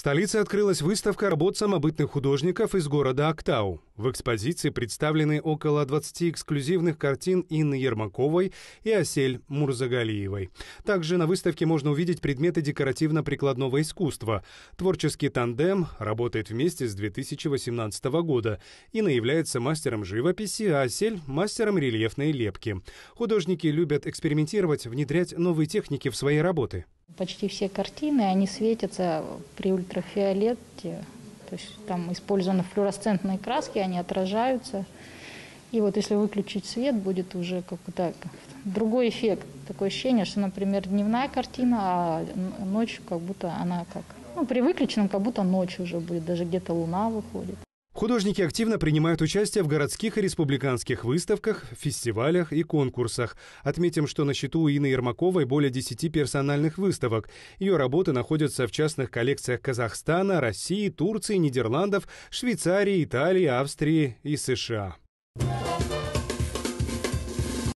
В столице открылась выставка работ самобытных художников из города Актау. В экспозиции представлены около 20 эксклюзивных картин Инны Ермаковой и Осель Мурзагалиевой. Также на выставке можно увидеть предметы декоративно-прикладного искусства. Творческий тандем работает вместе с 2018 года. Инна является мастером живописи, а Осель – мастером рельефной лепки. Художники любят экспериментировать, внедрять новые техники в свои работы. Почти все картины, они светятся при ультрафиолете, то есть там использованы флуоресцентные краски, они отражаются. И вот если выключить свет, будет уже какой-то другой эффект. Такое ощущение, что, например, дневная картина, а ночью как будто она как... Ну, при выключенном как будто ночью уже будет, даже где-то луна выходит. Художники активно принимают участие в городских и республиканских выставках, фестивалях и конкурсах. Отметим, что на счету Инны Ермаковой более 10 персональных выставок. Ее работы находятся в частных коллекциях Казахстана, России, Турции, Нидерландов, Швейцарии, Италии, Австрии и США.